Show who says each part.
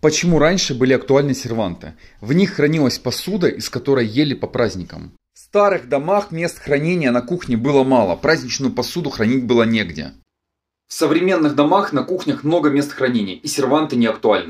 Speaker 1: Почему раньше были актуальны серванты? В них хранилась посуда, из которой ели по праздникам. В старых домах мест хранения на кухне было мало, праздничную посуду хранить было негде. В современных домах на кухнях много мест хранения, и серванты не актуальны.